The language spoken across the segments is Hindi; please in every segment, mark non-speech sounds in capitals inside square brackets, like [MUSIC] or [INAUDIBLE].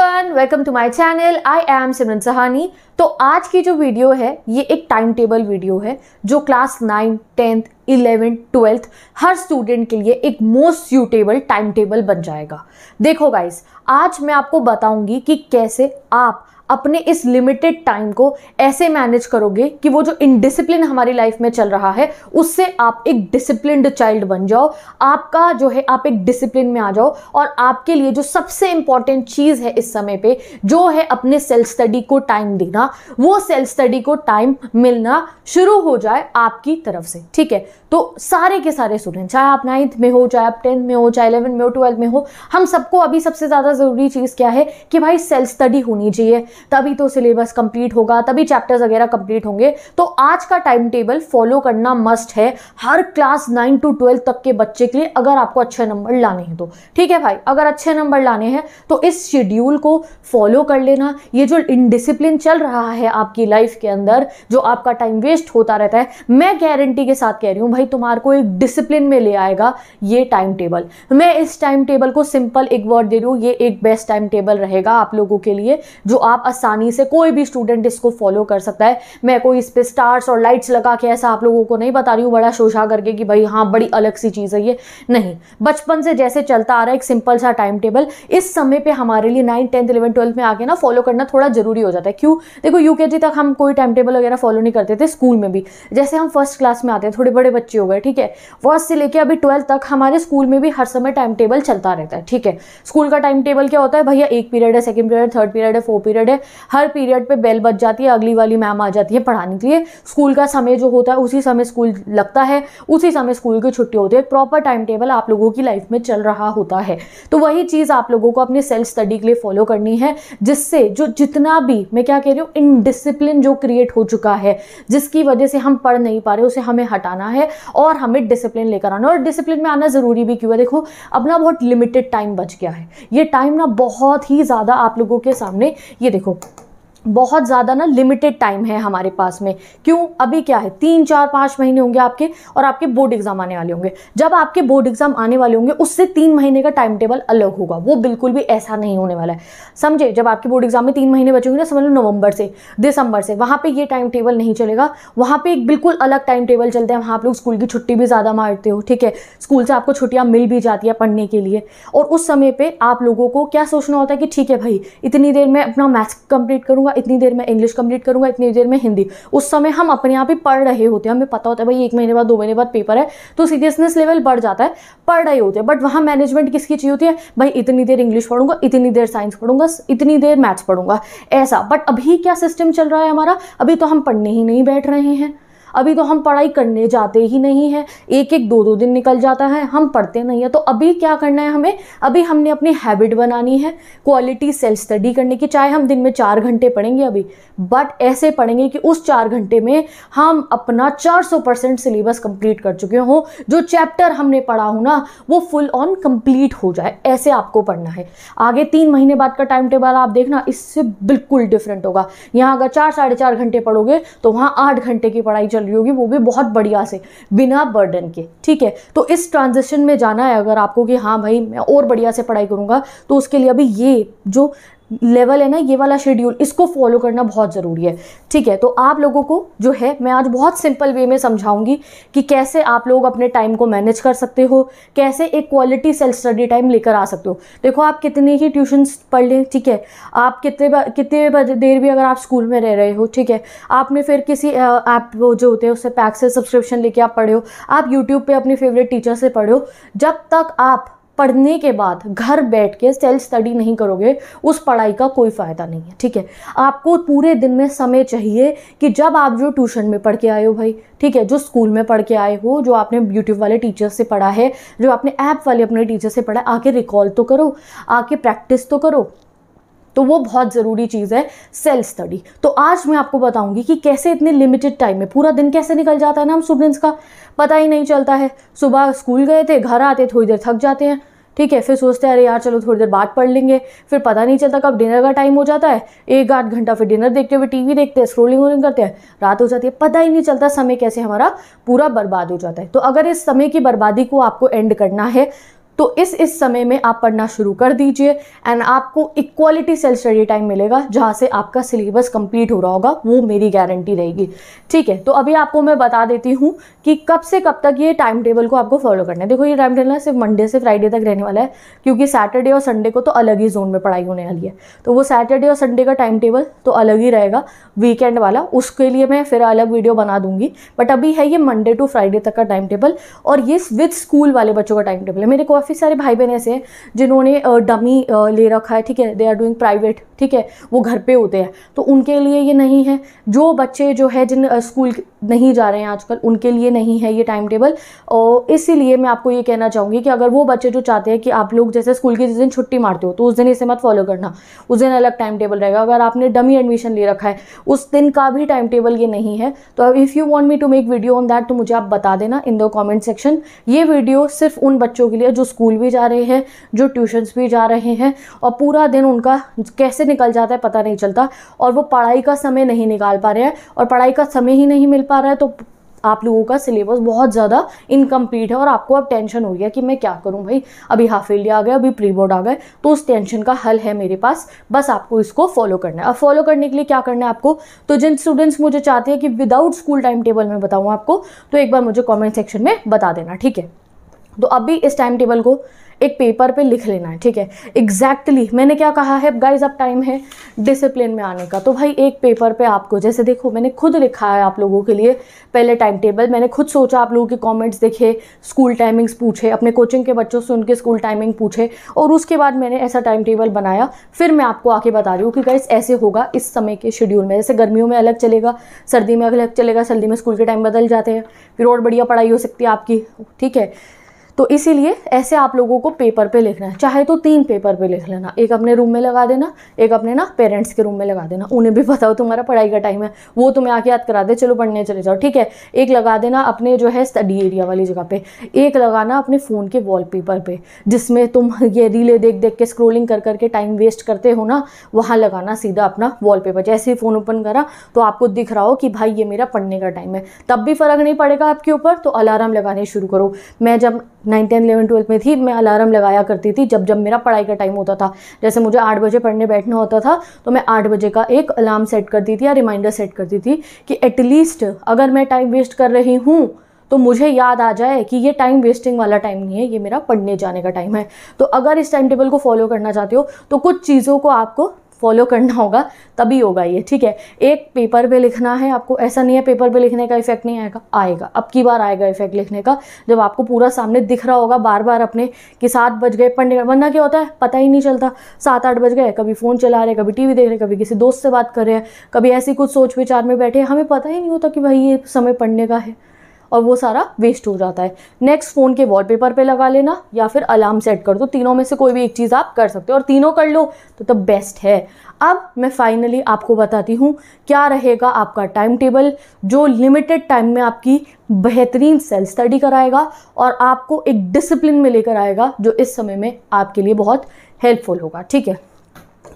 Everyone welcome to my channel I am Simran Sahni तो आज की जो वीडियो है ये एक टाइम टेबल वीडियो है जो class nine tenth eleventh twelfth हर स्टूडेंट के लिए एक मोस्ट सूटेबल टाइम टेबल बन जाएगा देखो गाइस आज मैं आपको बताऊंगी कि कैसे आप अपने इस लिमिटेड टाइम को ऐसे मैनेज करोगे कि वो जो इनडिसिप्लिन हमारी लाइफ में चल रहा है उससे आप एक डिसिप्लिन चाइल्ड बन जाओ आपका जो है आप एक डिसिप्लिन में आ जाओ और आपके लिए जो सबसे इंपॉर्टेंट चीज़ है इस समय पे जो है अपने सेल्फ स्टडी को टाइम देना वो सेल्फ स्टडी को टाइम मिलना शुरू हो जाए आपकी तरफ से ठीक है तो सारे के सारे स्टूडेंट चाहे आप नाइन्थ में हो चाहे आप टेंथ में हो चाहे इलेवन में हो ट्वेल्थ में हो हम सबको अभी सबसे ज़्यादा ज़रूरी चीज़ क्या है कि भाई सेल्फ स्टडी होनी चाहिए तभी तो सिलेबस कंप्लीट होगा तभी चैप्टर्स वगैरह कंप्लीट होंगे तो आज का टाइम टेबल फॉलो करना मस्ट है हर क्लास नाइन टू ट्वेल्व तक के बच्चे के लिए अगर आपको अच्छे नंबर लाने हैं तो ठीक है भाई अगर अच्छे नंबर लाने हैं तो इस शेड्यूल को फॉलो कर लेना ये जो इनडिसिप्लिन चल रहा है आपकी लाइफ के अंदर जो आपका टाइम वेस्ट होता रहता है मैं गारंटी के साथ कह रही हूँ भाई तुम्हारे को एक डिसिप्लिन में ले आएगा ये टाइम टेबल मैं इस टाइम टेबल को सिंपल एक वर्ड दे रही हूँ ये एक बेस्ट टाइम टेबल रहेगा आप लोगों के लिए जो आप आसानी से कोई भी स्टूडेंट इसको फॉलो कर सकता है मैं कोई इस पर स्टार्स और लाइट्स लगा के ऐसा आप लोगों को नहीं बता रही हूँ बड़ा शोशा करके कि भाई हाँ बड़ी अलग सी चीज़ है ये नहीं बचपन से जैसे चलता आ रहा है एक सिंपल सा टाइम टेबल इस समय पर हमारे लिए नाइन्थ टेंथ इलेवन ट्वेल्थ में आके ना फॉलो करना थोड़ा ज़रूरी हो जाता है क्यों देखो यू तक हम कोई टाइम टेबल वगैरह फॉलो नहीं करते थे स्कूल में भी जैसे हम फर्स्ट क्लास में आते हैं थोड़े बड़े बच्चे हो गए ठीक है फर्स्ट से लेकर अभी ट्वेल्थ तक हमारे स्कूल में भी हर समय टाइम टेबल चलता रहता है ठीक है स्कूल का टाइम टेबल क्या होता है भैया एक पीरियड है सेकंड पीरियड थर्ड पीरियड है फोर्थ पीरियड है हर पीरियड पे बेल बज जाती है अगली वाली मैम आ जाती है पढ़ाने के लिए स्कूल का समय जो होता है उसी समय स्कूल लगता है उसी समय स्कूल की छुट्टी होती है प्रॉपर टाइम टेबल आप लोगों की लाइफ में चल रहा होता है तो वही चीज़ आप लोगों को अपने सेल्फ स्टडी के लिए फॉलो करनी है जिससे जो जितना भी मैं क्या कह रही हूँ इनडिसिप्लिन जो क्रिएट हो चुका है जिसकी वजह से हम पढ़ नहीं पा रहे उसे हमें हटाना है और हमें डिसिप्लिन लेकर आना और डिसिप्लिन में आना ज़रूरी भी क्यों है देखो अपना बहुत लिमिटेड टाइम बच गया है ये टाइम ना बहुत ही ज़्यादा आप लोगों के सामने ये देखो Пока. बहुत ज़्यादा ना लिमिटेड टाइम है हमारे पास में क्यों अभी क्या है तीन चार पाँच महीने होंगे आपके और आपके बोर्ड एग्ज़ाम आने वाले होंगे जब आपके बोर्ड एग्ज़ाम आने वाले होंगे उससे तीन महीने का टाइम टेबल अलग होगा वो बिल्कुल भी ऐसा नहीं होने वाला है समझे जब आपके बोर्ड एग्ज़ाम में तीन महीने बचे होंगे ना समझ लो नवंबर से दिसंबर से वहाँ पर ये टाइम टेबल नहीं चलेगा वहाँ पर एक बिल्कुल अलग टाइम टेबल चलते हैं वहाँ आप लोग स्कूल की छुट्टी भी ज़्यादा मारते हो ठीक है स्कूल से आपको छुट्टियाँ मिल भी जाती है पढ़ने के लिए और उस समय पर आप लोगों को क्या सोचना होता है कि ठीक है भाई इतनी देर में अपना मैथ्स कंप्लीट करूँगा करूंगा इतनी देर में इंग्लिश कंप्लीट करूंगा इतनी देर में हिंदी उस समय हम अपने आप ही पढ़ रहे होते हैं हमें पता होता है भाई एक महीने बाद दो महीने बाद पेपर है तो सीरियसनेस लेवल बढ़ जाता है पढ़ रहे होते हैं बट वहाँ मैनेजमेंट किसकी चाहिए होती है भाई इतनी देर इंग्लिश पढ़ूंगा इतनी देर साइंस पढ़ूंगा इतनी देर मैथ्स पढ़ूंगा ऐसा बट अभी क्या सिस्टम चल रहा है हमारा अभी तो हम पढ़ने ही नहीं बैठ रहे हैं अभी तो हम पढ़ाई करने जाते ही नहीं हैं एक एक दो दो दिन निकल जाता है हम पढ़ते नहीं हैं तो अभी क्या करना है हमें अभी हमने अपनी हैबिट बनानी है क्वालिटी सेल्फ स्टडी करने की चाहे हम दिन में चार घंटे पढ़ेंगे अभी बट ऐसे पढ़ेंगे कि उस चार घंटे में हम अपना चार परसेंट सिलेबस कंप्लीट कर चुके हों जो चैप्टर हमने पढ़ा हो ना वो फुल ऑन कंप्लीट हो जाए ऐसे आपको पढ़ना है आगे तीन महीने बाद का टाइम टेबल आप देखना इससे बिल्कुल डिफरेंट होगा यहाँ अगर चार साढ़े चार घंटे पढ़ोगे तो वहाँ आठ घंटे की पढ़ाई चल चल रही होगी वो भी बहुत बढ़िया से बिना बर्डन के ठीक है तो इस ट्रांजेक्शन में जाना है अगर आपको कि हाँ भाई मैं और बढ़िया से पढ़ाई करूँगा तो उसके लिए अभी ये जो लेवल है ना ये वाला शेड्यूल इसको फॉलो करना बहुत ज़रूरी है ठीक है तो आप लोगों को जो है मैं आज बहुत सिंपल वे में समझाऊंगी कि कैसे आप लोग अपने टाइम को मैनेज कर सकते हो कैसे एक क्वालिटी सेल्फ स्टडी टाइम लेकर आ सकते हो देखो आप कितने ही ट्यूशन्स पढ़ लें ठीक है आप कितने कितने देर भी अगर आप स्कूल में रह रहे हो ठीक है आपने फिर किसी ऐप वो जो होते हैं उससे पैक से सब्सक्रिप्शन लेके आप पढ़े हो आप यूट्यूब पर अपने फेवरेट टीचर से पढ़े हो जब तक आप पढ़ने के बाद घर बैठ के सेल्फ स्टडी नहीं करोगे उस पढ़ाई का कोई फ़ायदा नहीं है ठीक है आपको पूरे दिन में समय चाहिए कि जब आप जो ट्यूशन में पढ़ के आए हो भाई ठीक है जो स्कूल में पढ़ के आए हो जो आपने यूट्यूब वाले टीचर से पढ़ा है जो आपने ऐप वाले अपने टीचर से पढ़ा आके रिकॉल तो करो आके प्रैक्टिस तो करो तो वो बहुत ज़रूरी चीज़ है सेल्फ स्टडी तो आज मैं आपको बताऊंगी कि कैसे इतने लिमिटेड टाइम में पूरा दिन कैसे निकल जाता है ना हम स्टूडेंट्स का पता ही नहीं चलता है सुबह स्कूल गए थे घर आते थोड़ी देर थक जाते हैं ठीक है फिर सोचते हैं अरे यार चलो थोड़ी देर बाद पढ़ लेंगे फिर पता नहीं चलता कब डिनर का टाइम हो जाता है एक आध घंटा फिर डिनर देखते हुए टीवी देखते हैं स्क्रोलिंग वोलिंग करते हैं रात हो जाती है पता ही नहीं चलता समय कैसे हमारा पूरा बर्बाद हो जाता है तो अगर इस समय की बर्बादी को आपको एंड करना है तो इस इस समय में आप पढ़ना शुरू कर दीजिए एंड आपको इक्वालिटी सेल्फ स्टडी टाइम मिलेगा जहाँ से आपका सिलेबस कंप्लीट हो रहा होगा वो मेरी गारंटी रहेगी ठीक है तो अभी आपको मैं बता देती हूँ कि कब से कब तक ये टाइम टेबल को आपको फॉलो करना है देखो ये टाइम टेबल सिर्फ मंडे से फ्राइडे तक रहने वाला है क्योंकि सैटरडे और संडे को तो अलग ही जोन में पढ़ाई होने वाली है तो वो सैटरडे और संडे का टाइम टेबल तो अलग ही रहेगा वीकेंड वाला उसके लिए मैं फिर अलग वीडियो बना दूंगी बट अभी है ये मंडे टू फ्राइडे तक का टाइम टेबल और ये विथ स्कूल वाले बच्चों का टाइम टेबल है मेरे को काफ़ी सारे भाई बहन ऐसे हैं जिन्होंने डमी ले रखा है ठीक है दे आर डूइंग प्राइवेट ठीक है वो घर पे होते हैं तो उनके लिए ये नहीं है जो बच्चे जो है जिन स्कूल नहीं जा रहे हैं आजकल उनके लिए नहीं है ये टाइम टेबल और इसीलिए मैं आपको ये कहना चाहूँगी कि अगर वो बच्चे जो चाहते हैं कि आप लोग जैसे स्कूल की जिस दिन छुट्टी मारते हो तो उस दिन इसे मत फॉलो करना उस दिन अलग टाइम टेबल रहेगा अगर आपने डमी एडमिशन ले रखा है उस दिन का भी टाइम टेबल ये नहीं है तो if you want me to make video on that तो मुझे आप बता देना इन द कॉमेंट सेक्शन ये वीडियो सिर्फ उन बच्चों के लिए जो स्कूल भी जा रहे हैं जो ट्यूशन्स भी जा रहे हैं और पूरा दिन उनका कैसे निकल जाता है पता नहीं चलता और वो पढ़ाई का समय नहीं निकाल पा रहे हैं और पढ़ाई का समय ही नहीं मिल पा रहा है तो आप लोगों का सिलेबस बहुत ज़्यादा इनकम्प्लीट है और आपको अब टेंशन हो गया कि मैं क्या करूं भाई अभी हाफ ईयरली आ गया अभी प्री बोर्ड आ गए तो उस टेंशन का हल है मेरे पास बस आपको इसको फॉलो करना है अब फॉलो करने के लिए क्या करना है आपको तो जिन स्टूडेंट्स मुझे चाहते हैं कि विदाउट स्कूल टाइम टेबल में बताऊँ आपको तो एक बार मुझे कॉमेंट सेक्शन में बता देना ठीक है तो अभी इस टाइम टेबल को एक पेपर पे लिख लेना है ठीक है एग्जैक्टली exactly, मैंने क्या कहा है गाइज अब टाइम है डिसिप्लिन में आने का तो भाई एक पेपर पे आपको जैसे देखो मैंने खुद लिखा है आप लोगों के लिए पहले टाइम टेबल मैंने खुद सोचा आप लोगों के कॉमेंट्स देखे स्कूल टाइमिंग्स पूछे अपने कोचिंग के बच्चों से उनके स्कूल टाइमिंग पूछे और उसके बाद मैंने ऐसा टाइम टेबल बनाया फिर मैं आपको आके बता रही हूँ कि गाइज ऐसे होगा इस समय के शेड्यूल में जैसे गर्मियों में अलग चलेगा सर्दी में अलग चलेगा सर्दी में स्कूल के टाइम बदल जाते हैं फिर और बढ़िया पढ़ाई हो सकती है आपकी ठीक है तो इसीलिए ऐसे आप लोगों को पेपर पे लिखना है चाहे तो तीन पेपर पे लिख लेना एक अपने रूम में लगा देना एक अपने ना पेरेंट्स के रूम में लगा देना उन्हें भी बताओ [LAUGHS] तुम्हारा पढ़ाई का टाइम है वो तुम्हें आके याद करा दे चलो पढ़ने चले जाओ ठीक है एक लगा देना अपने जो है स्टडी एरिया वाली जगह पे एक लगाना अपने फ़ोन के वॉल पे जिसमें तुम ये रीले देख देख के स्क्रोलिंग कर करके टाइम वेस्ट करते हो ना वहाँ लगाना सीधा अपना वॉल जैसे ही फ़ोन ओपन करा तो आपको दिख रहा हो कि भाई ये मेरा पढ़ने का टाइम है तब भी फ़र्क नहीं पड़ेगा आपके ऊपर तो अलार्म लगाने शुरू करो मैं जब नाइन टेन इलेवन ट्वेल्थ में थी मैं अलार्म लगाया करती थी जब जब मेरा पढ़ाई का टाइम होता था जैसे मुझे आठ बजे पढ़ने बैठना होता था तो मैं आठ बजे का एक अलार्म सेट करती थी या रिमाइंडर सेट करती थी कि एटलीस्ट अगर मैं टाइम वेस्ट कर रही हूँ तो मुझे याद आ जाए कि ये टाइम वेस्टिंग वाला टाइम नहीं है ये मेरा पढ़ने जाने का टाइम है तो अगर इस टाइम टेबल को फॉलो करना चाहते हो तो कुछ चीज़ों को आपको फॉलो करना होगा तभी होगा ये ठीक है एक पेपर पे लिखना है आपको ऐसा नहीं है पेपर पे लिखने का इफेक्ट नहीं आएगा आएगा अब की बार आएगा इफेक्ट लिखने का जब आपको पूरा सामने दिख रहा होगा बार बार अपने कि सात बज गए पढ़ने का वरना क्या होता है पता ही नहीं चलता सात आठ बज गए कभी फ़ोन चला रहे कभी टी देख रहे कभी किसी दोस्त से बात कर रहे हैं कभी ऐसी कुछ सोच विचार में बैठे हमें पता ही नहीं होता कि भाई ये समय पढ़ने का है और वो सारा वेस्ट हो जाता है नेक्स्ट फ़ोन के वॉलपेपर पे लगा लेना या फिर अलार्म सेट कर दो तीनों में से कोई भी एक चीज़ आप कर सकते हो और तीनों कर लो तो तब बेस्ट है अब मैं फाइनली आपको बताती हूँ क्या रहेगा आपका टाइम टेबल जो लिमिटेड टाइम में आपकी बेहतरीन सेल्फ स्टडी कराएगा और आपको एक डिसिप्लिन में लेकर आएगा जो इस समय में आपके लिए बहुत हेल्पफुल होगा ठीक है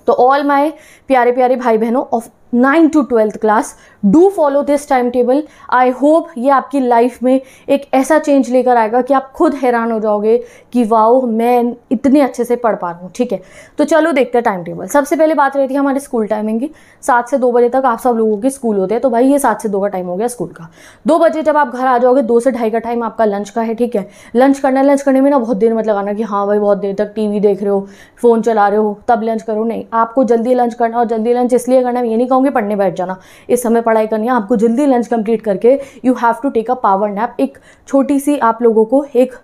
तो ऑल माय प्यारे प्यारे भाई बहनों of nine to twelfth class do follow this time table I hope ये आपकी लाइफ में एक ऐसा चेंज लेकर आएगा कि आप खुद हैरान हो जाओगे कि वाओ मैं इतने अच्छे से पढ़ पा रहा हूँ ठीक है तो चलो देखते हैं टाइम टेबल सबसे पहले बात रहती है हमारे स्कूल टाइमिंग की सात से दो बजे तक आप सब लोगों के स्कूल होते हैं तो भाई ये सात से दो का टाइम हो गया स्कूल का दो बजे जब आप घर आ जाओगे दो से ढाई का टाइम आपका लंच का है ठीक है लंच करना लंच करने में ना बहुत देर मत लगाना कि हाँ भाई बहुत देर तक वी देख रहे हो फ़ोन चला रहे हो तब लंच करो नहीं आपको जल्दी लंच करना और जल्दी लंच इसलिए करना ये नहीं कहूँगा होंगे पढ़ने बैठ जाना इस समय पढ़ाई करनी है आपको जल्दी लंच कंप्लीट करके you have to take a power nap एक छोटी सी आप लोगों को एक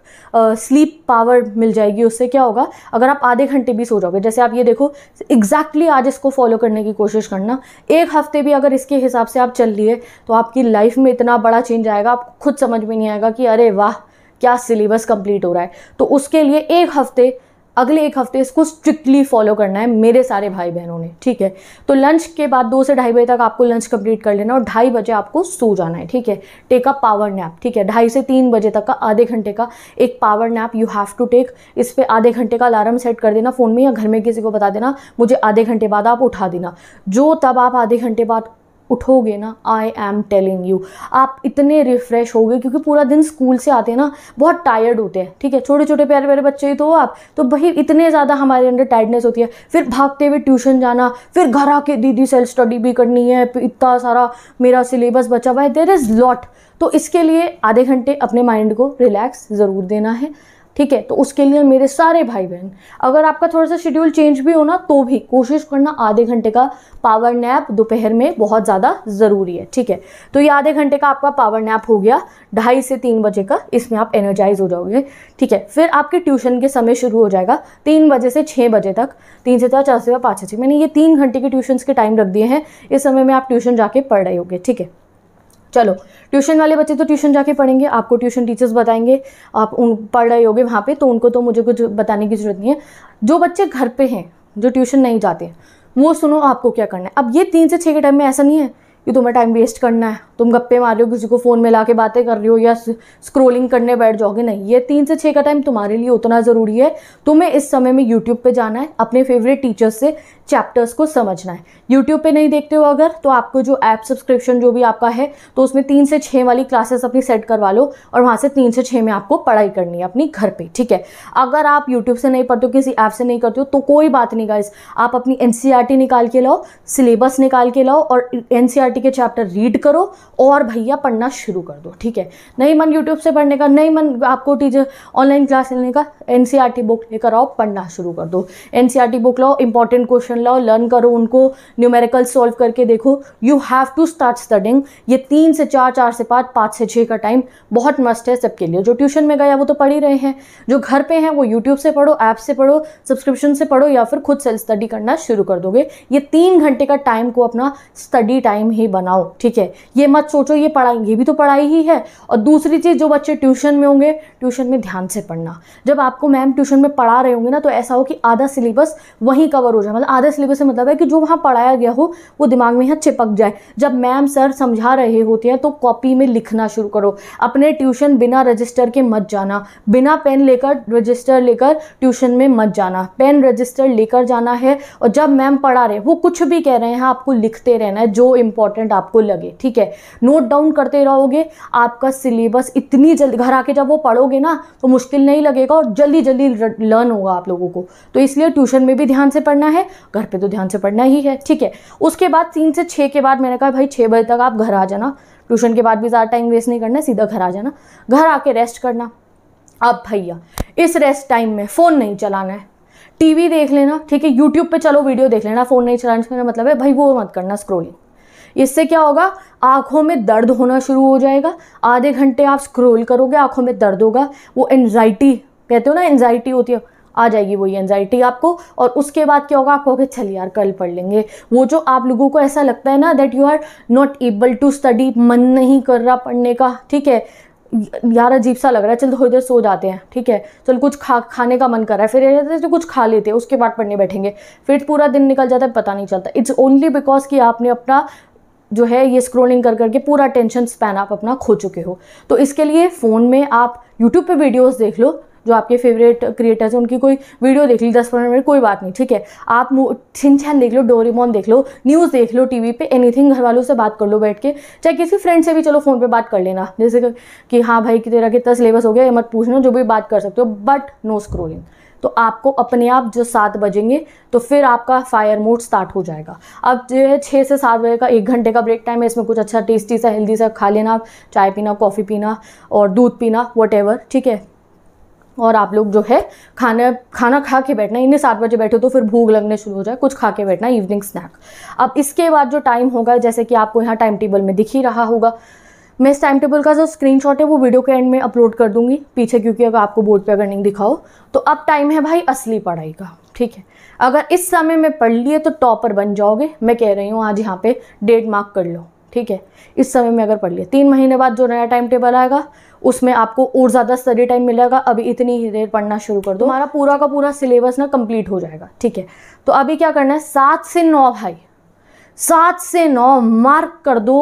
स्लीप uh, पावर मिल जाएगी उससे क्या होगा अगर आप आधे घंटे भी सो जाओगे जैसे आप ये देखो एग्जैक्टली exactly आज इसको फॉलो करने की कोशिश करना एक हफ्ते भी अगर इसके हिसाब से आप चल लिए तो आपकी लाइफ में इतना बड़ा चेंज आएगा आपको खुद समझ में नहीं आएगा कि अरे वाह क्या सिलेबस कंप्लीट हो रहा है तो उसके लिए एक हफ्ते अगले एक हफ्ते इसको स्ट्रिक्टली फॉलो करना है मेरे सारे भाई बहनों ने ठीक है तो लंच के बाद दो से ढाई बजे तक आपको लंच कंप्लीट कर लेना और ढाई बजे आपको सो जाना है ठीक है टेक अ पावर नैप ठीक है ढाई से तीन बजे तक का आधे घंटे का एक power nap you have to take इस पर आधे घंटे का अलार्म सेट कर देना फ़ोन में या घर में किसी को बता देना मुझे आधे घंटे बाद आप उठा देना जो तब आप आधे घंटे बाद उठोगे ना आई एम टेलिंग यू आप इतने रिफ़्रेश हो क्योंकि पूरा दिन स्कूल से आते हैं ना बहुत टायर्ड होते हैं ठीक है छोटे छोटे प्यारे प्यारे बच्चे ही तो आप तो भाई इतने ज़्यादा हमारे अंदर टायर्डनेस होती है फिर भागते हुए ट्यूशन जाना फिर घर आके दीदी सेल्फ स्टडी भी करनी है इतना सारा मेरा सिलेबस बचा हुआ है देर इज़ लॉट तो इसके लिए आधे घंटे अपने माइंड को रिलैक्स ज़रूर देना है ठीक है तो उसके लिए मेरे सारे भाई बहन अगर आपका थोड़ा सा शेड्यूल चेंज भी हो ना तो भी कोशिश करना आधे घंटे का पावर नैप दोपहर में बहुत ज़्यादा ज़रूरी है ठीक है तो ये आधे घंटे का आपका पावर नैप हो गया ढाई से तीन बजे का इसमें आप एनर्जाइज हो जाओगे ठीक है फिर आपके ट्यूशन के समय शुरू हो जाएगा तीन बजे से छः बजे तक तीन से चार चार से पाँच से छः मैंने ये तीन घंटे के ट्यूशन्स के टाइम रख दिए हैं इस समय में आप ट्यूशन जाके पढ़ रहे होगे ठीक है चलो ट्यूशन वाले बच्चे तो ट्यूशन जाके पढ़ेंगे आपको ट्यूशन टीचर्स बताएंगे आप उन पढ़ रहे होगे वहाँ पे तो उनको तो मुझे कुछ बताने की ज़रूरत नहीं है जो बच्चे घर पे हैं जो ट्यूशन नहीं जाते वो सुनो आपको क्या करना है अब ये तीन से छः के टाइम में ऐसा नहीं है कि तुम्हें टाइम वेस्ट करना है तुम गप्पे मार रहे हो किसी को फ़ोन में ला के बातें कर रहे हो या स्क्रोलिंग करने बैठ जाओगे नहीं ये तीन से छः का टाइम तुम्हारे लिए उतना ज़रूरी है तुम्हें इस समय में यूट्यूब पे जाना है अपने फेवरेट टीचर्स से चैप्टर्स को समझना है यूट्यूब पे नहीं देखते हो अगर तो आपको जो ऐप सब्सक्रिप्शन जो भी आपका है तो उसमें तीन से छः वाली क्लासेस अपनी सेट करवा लो और वहाँ से तीन से छः में आपको पढ़ाई करनी है अपनी घर पर ठीक है अगर आप यूट्यूब से नहीं पढ़ते हो किसी ऐप से नहीं करते हो तो कोई बात नहीं गाइज आप अपनी एन e निकाल के लाओ सिलेबस निकाल के लाओ और एन थर्टी के चैप्टर रीड करो और भैया पढ़ना शुरू कर दो ठीक है नहीं मन यूट्यूब से पढ़ने का नहीं मन आपको टीचर ऑनलाइन क्लास लेने का एन बुक e लेकर आओ पढ़ना शुरू कर दो एन बुक e लाओ इंपॉर्टेंट क्वेश्चन लाओ लर्न करो उनको न्यूमेरिकल सॉल्व करके देखो you have to start studying ये तीन से चार चार से पाँच पाँच से छः का टाइम बहुत मस्ट है सबके लिए जो ट्यूशन में गया वो तो पढ़ ही रहे हैं जो घर पे हैं वो यूट्यूब से पढ़ो ऐप से पढ़ो सब्सक्रिप्शन से पढ़ो या फिर खुद सेल्फ स्टडी करना शुरू कर दोगे ये तीन घंटे का टाइम को अपना स्टडी टाइम ही ही बनाओ ठीक है ये मत सोचो ये पढ़ाएंगे भी तो पढ़ाई ही है और दूसरी चीज़ जो बच्चे ट्यूशन में होंगे ट्यूशन में ध्यान से पढ़ना जब आपको मैम ट्यूशन में पढ़ा रहे होंगे ना तो ऐसा हो कि आधा सिलेबस वहीं कवर हो जाए मतलब आधा सिलेबस से मतलब है कि जो वहाँ पढ़ाया गया हो वो दिमाग में यहाँ चिपक जाए जब मैम सर समझा रहे होते हैं तो कॉपी में लिखना शुरू करो अपने ट्यूशन बिना रजिस्टर के मत जाना बिना पेन लेकर रजिस्टर लेकर ट्यूशन में मत जाना पेन रजिस्टर लेकर जाना है और जब मैम पढ़ा रहे वो कुछ भी कह रहे हैं हाँ, आपको लिखते रहना है जो इम्पोर्टेंट इंपॉर्टेंट आपको लगे ठीक है नोट डाउन करते रहोगे आपका सिलेबस इतनी जल्दी घर आके जब वो पढ़ोगे ना तो मुश्किल नहीं लगेगा और जल्दी जल्दी लर्न होगा आप लोगों को तो इसलिए ट्यूशन में भी ध्यान से पढ़ना है घर पर तो ध्यान से पढ़ना ही है ठीक है उसके बाद तीन से छः के बाद मैंने कहा भाई छः बजे तक आप घर आ जाना ट्यूशन के बाद भी ज़्यादा टाइम वेस्ट नहीं करना सीधा घर आ जाना घर आके रेस्ट करना अब भैया इस रेस्ट टाइम में फ़ोन नहीं चलाना है टीवी देख लेना ठीक है यूट्यूब पे चलो वीडियो देख लेना फ़ोन नहीं चलाने मतलब है भाई वो मत करना स्क्रोलिंग इससे क्या होगा आँखों में दर्द होना शुरू हो जाएगा आधे घंटे आप स्क्रोल करोगे आँखों में दर्द होगा वो एनजाइटी कहते हो ना एनजाइटी होती है आ जाएगी वही एनजाइटी आपको और उसके बाद क्या होगा आप कहोगे चल यार कल पढ़ लेंगे वो जो आप लोगों को ऐसा लगता है ना that you are not able to study मन नहीं कर रहा पढ़ने का ठीक है यार अजीब सा लग रहा है चल थोड़ी देर सो जाते हैं ठीक है चल कुछ खा खाने का मन कर रहा है फिर तो कुछ खा लेते हैं उसके बाद पढ़ने बैठेंगे फिर पूरा दिन निकल जाता है पता नहीं चलता इट्स ओनली बिकॉज कि आपने अपना जो है ये स्क्रोलिंग कर करके पूरा टेंशन स्पैन आप अपना खो चुके हो तो इसके लिए फ़ोन में आप यूट्यूब पे वीडियोस देख लो जो आपके फेवरेट क्रिएटर्स हैं उनकी कोई वीडियो देख ली दस पंद्रह मिनट कोई बात नहीं ठीक है आप छिन देख लो डोरेमोन देख लो न्यूज़ देख लो टीवी पे एनीथिंग घर वालों से बात कर लो बैठ के चाहे किसी फ्रेंड से भी चलो फ़ोन पे बात कर लेना जैसे कि हाँ भाई कि तेरा कितना सिलेबस हो गया ये मत पूछना जो भी बात कर सकते हो बट नो स्क्रोलिंग तो आपको अपने आप जो सात बजेंगे तो फिर आपका फायर मोड स्टार्ट हो जाएगा अब जो है छः से सात बजे का एक घंटे का ब्रेक टाइम है इसमें कुछ अच्छा टेस्टी सा हेल्दी सा खा लेना आप चाय पीना कॉफ़ी पीना और दूध पीना वट ठीक है और आप लोग जो है खाना खाना खा के बैठना इन्हें सात बजे बैठे तो फिर भूख लगने शुरू हो जाए कुछ खा के बैठना इवनिंग स्नैक अब इसके बाद जो टाइम होगा जैसे कि आपको यहाँ टाइम टेबल में दिख ही रहा होगा मैं इस टाइम टेबल का जो स्क्रीनशॉट है वो वीडियो के एंड में अपलोड कर दूंगी पीछे क्योंकि अगर आपको बोर्ड पे अगर नहीं दिखाओ तो अब टाइम है भाई असली पढ़ाई का ठीक है अगर इस समय में पढ़ लिए तो टॉपर बन जाओगे मैं कह रही हूँ आज यहाँ पे डेट मार्क कर लो ठीक है इस समय में अगर पढ़ लिया तीन महीने बाद जो नया टाइम टेबल आएगा उसमें आपको और ज़्यादा स्टडी टाइम मिलेगा अभी इतनी ही देर पढ़ना शुरू कर दो हमारा पूरा का पूरा सिलेबस ना कंप्लीट हो जाएगा ठीक है तो अभी क्या करना है सात से नौ भाई सात से नौ मार्क कर दो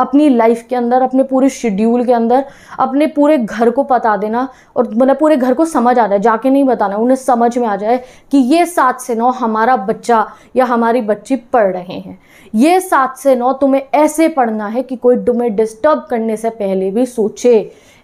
अपनी लाइफ के अंदर अपने पूरे शेड्यूल के अंदर अपने पूरे घर को बता देना और मतलब पूरे घर को समझ आ जाए जाके नहीं बताना उन्हें समझ में आ जाए कि ये सात से नौ हमारा बच्चा या हमारी बच्ची पढ़ रहे हैं ये सात से नौ तुम्हें ऐसे पढ़ना है कि कोई तुम्हें डिस्टर्ब करने से पहले भी सोचे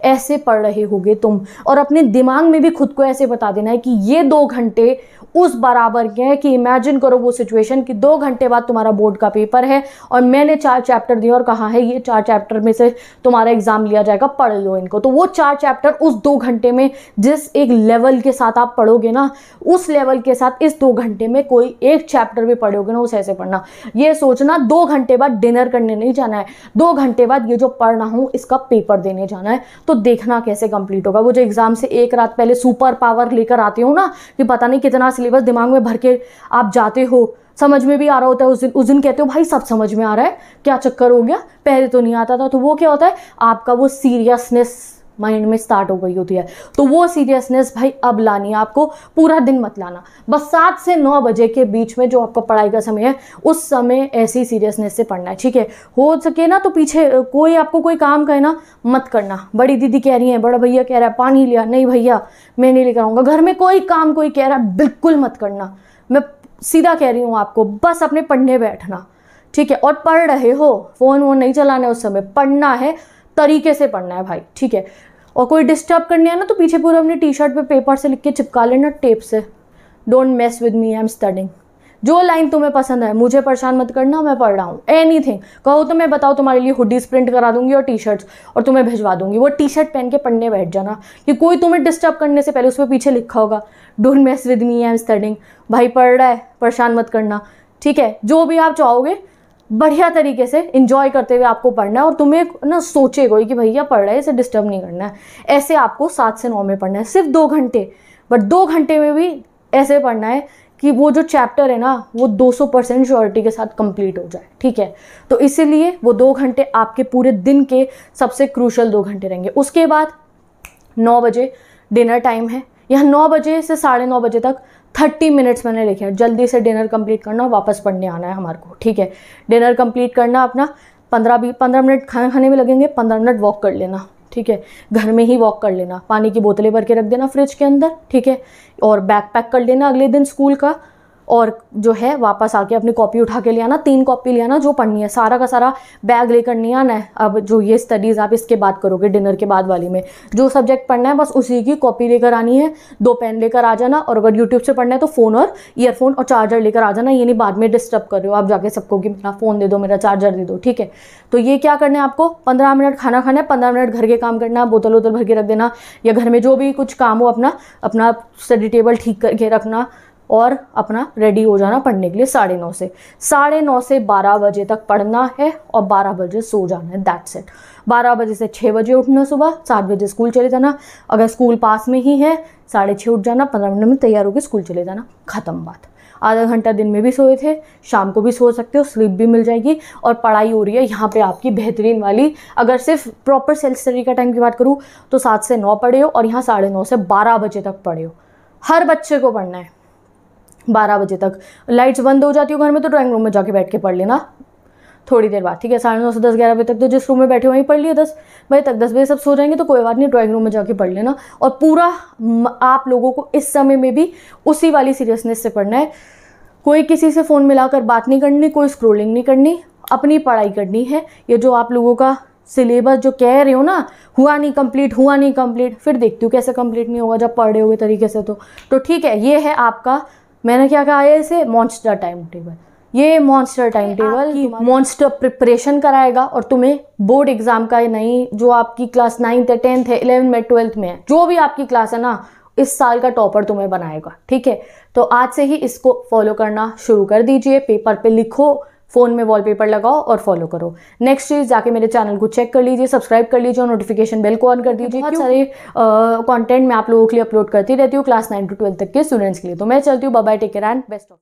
ऐसे पढ़ रहे होगे तुम और अपने दिमाग में भी खुद को ऐसे बता देना है कि ये दो घंटे उस बराबर के हैं कि इमेजिन करो वो सिचुएशन कि दो घंटे बाद तुम्हारा बोर्ड का पेपर है और मैंने चार चैप्टर दिया और कहा है ये चार चैप्टर में से तुम्हारा एग्ज़ाम लिया जाएगा पढ़ लो इनको तो वो चार चैप्टर उस दो घंटे में जिस एक लेवल के साथ आप पढ़ोगे ना उस लेवल के साथ इस दो घंटे में कोई एक चैप्टर भी पढ़ोगे ना उस ऐसे पढ़ना ये सोचना दो घंटे बाद डिनर करने नहीं जाना है दो घंटे बाद ये जो पढ़ना हूँ इसका पेपर देने जाना है तो देखना कैसे कंप्लीट होगा वो जो एग्ज़ाम से एक रात पहले सुपर पावर लेकर आती हूँ ना कि पता नहीं कितना सिलेबस दिमाग में भर के आप जाते हो समझ में भी आ रहा होता है उस दिन उस दिन कहते हो भाई सब समझ में आ रहा है क्या चक्कर हो गया पहले तो नहीं आता था तो वो क्या होता है आपका वो सीरियसनेस माइंड में स्टार्ट हो गई होती है तो वो सीरियसनेस भाई अब लानी है आपको पूरा दिन मत लाना बस सात से नौ बजे के बीच में जो आपका पढ़ाई का समय है उस समय ऐसी सीरियसनेस से पढ़ना है ठीक है हो सके ना तो पीछे कोई आपको कोई काम कहे ना मत करना बड़ी दीदी कह रही है बड़ा भैया कह रहा है पानी लिया नहीं भैया मैं नहीं लेकर आऊँगा घर में कोई काम कोई कह रहा है बिल्कुल मत करना मैं सीधा कह रही हूँ आपको बस अपने पढ़ने बैठना ठीक है और पढ़ रहे हो फ़ोन वोन नहीं चलाना है उस समय पढ़ना है तरीके से पढ़ना है भाई ठीक है और कोई डिस्टर्ब करने आना तो पीछे पूरा अपने टी शर्ट पर पेपर से लिख के चिपका लेना टेप से don't mess with me I am studying जो लाइन तुम्हें पसंद है मुझे परेशान मत करना मैं पढ़ रहा हूँ एनी थिंग कहो तो मैं बताओ तुम्हारे लिए हुडीज प्रिंट करा दूंगी और टी शर्ट्स और तुम्हें भिजवा दूंगी वो टी शर्ट पहन के पढ़ने बैठ जाना कि कोई तुम्हें डिस्टर्ब करने से पहले उस पर पीछे लिखा होगा don't mess with me I am studying भाई पढ़ रहा है परेशान मत करना ठीक है जो भी आप चाहोगे बढ़िया तरीके से इंजॉय करते हुए आपको पढ़ना है और तुम्हें ना सोचे कोई कि भैया पढ़ रहा है इसे डिस्टर्ब नहीं करना है ऐसे आपको सात से नौ में पढ़ना है सिर्फ दो घंटे बट दो घंटे में भी ऐसे पढ़ना है कि वो जो चैप्टर है ना वो 200 परसेंट श्योरिटी के साथ कंप्लीट हो जाए ठीक है तो इसीलिए वो दो घंटे आपके पूरे दिन के सबसे क्रूशल दो घंटे रहेंगे उसके बाद नौ बजे डिनर टाइम है यहाँ नौ बजे से साढ़े नौ बजे तक थर्टी मिनट्स मैंने लिखे हैं जल्दी से डिनर कंप्लीट करना वापस पढ़ने आना है हमारे को ठीक है डिनर कंप्लीट करना अपना पंद्रह बीस पंद्रह मिनट खाना खाने में लगेंगे पंद्रह मिनट वॉक कर लेना ठीक है घर में ही वॉक कर लेना पानी की बोतलें भर के रख देना फ्रिज के अंदर ठीक है और बैग पैक कर लेना अगले दिन स्कूल का और जो है वापस आके अपनी कॉपी उठा के ले आना तीन कॉपी ले आना जो पढ़नी है सारा का सारा बैग लेकर नहीं आना है अब जो ये स्टडीज़ आप इसके बाद करोगे डिनर के बाद वाली में जो सब्जेक्ट पढ़ना है बस उसी की कॉपी लेकर आनी है दो पेन लेकर आ जाना और अगर यूट्यूब से पढ़ना है तो फ़ोन और ईयरफोन और चार्जर लेकर आ जाना ये नहीं बाद में डिस्टर्ब कर रहे हो आप जाके सबको कि मेरा फ़ोन दे दो मेरा चार्जर दे दो ठीक है तो ये क्या करना है आपको पंद्रह मिनट खाना खाना है पंद्रह मिनट घर के काम करना बोतल वोतल भर के रख देना या घर में जो भी कुछ काम हो अपना अपना स्टडी टेबल ठीक करके रखना और अपना रेडी हो जाना पढ़ने के लिए साढ़े नौ से साढ़े नौ से बारह बजे तक पढ़ना है और बारह बजे सो जाना है दैट्स इट बारह बजे से छः बजे उठना सुबह सात बजे स्कूल चले जाना अगर स्कूल पास में ही है साढ़े छः उठ जाना पंद्रह मिनट में तैयार होकर स्कूल चले जाना ख़त्म बात आधा घंटा दिन में भी सोए थे शाम को भी सो सकते हो स्लीप भी मिल जाएगी और पढ़ाई हो रही है यहाँ पे आपकी बेहतरीन वाली अगर सिर्फ प्रॉपर सेल्फ स्टडी का टाइम की बात करूँ तो सात से नौ पढ़े हो और यहाँ साढ़े नौ से बारह बजे तक पढ़े हो हर बच्चे को पढ़ना है बारह बजे तक लाइट्स बंद हो जाती हो घर में तो ड्राइंग रूम में जाके बैठ के पढ़ लेना थोड़ी देर बाद ठीक है साढ़े नौ से दस ग्यारह बजे तक तो जिस रूम में बैठे वहीं पढ़ लिए दस बजे तक दस बजे सब सो जाएंगे तो कोई बात नहीं ड्राइंग रूम में जाके पढ़ लेना और पूरा आप लोगों को इस समय में भी उसी वाली सीरियसनेस से पढ़ना है कोई किसी से फ़ोन मिलाकर बात नहीं करनी कोई स्क्रोलिंग नहीं करनी अपनी पढ़ाई करनी है ये जो आप लोगों का सिलेबस जो कह रहे हो ना हुआ नहीं कंप्लीट हुआ नहीं कंप्लीट फिर देखती हूँ कैसे कंप्लीट नहीं होगा जब पढ़े हुए तरीके से तो।, तो ठीक है ये है आपका मैंने क्या कहा है इसे मॉन्स्टर टाइम टेबल ये monster time table monster preparation कराएगा और तुम्हें बोर्ड एग्जाम का ही नहीं जो आपकी क्लास नाइन्थ है टेंथ है इलेवंथ में ट्वेल्थ में है जो भी आपकी क्लास है ना इस साल का टॉपर तुम्हें बनाएगा ठीक है तो आज से ही इसको फॉलो करना शुरू कर दीजिए पेपर पे लिखो फ़ोन में वॉलपेपर लगाओ और फॉलो करो नेक्स्ट चीज़ जाके मेरे चैनल को चेक कर लीजिए सब्सक्राइब कर लीजिए और नोटिफिकेशन बेल को ऑन कर दीजिए बहुत सारे कंटेंट मैं आप लोगों के लिए अपलोड करती रहती हूँ क्लास नाइन टू ट्वेल्थ तक के स्टूडेंट्स के लिए तो मैं चलती हूँ bye take care and best of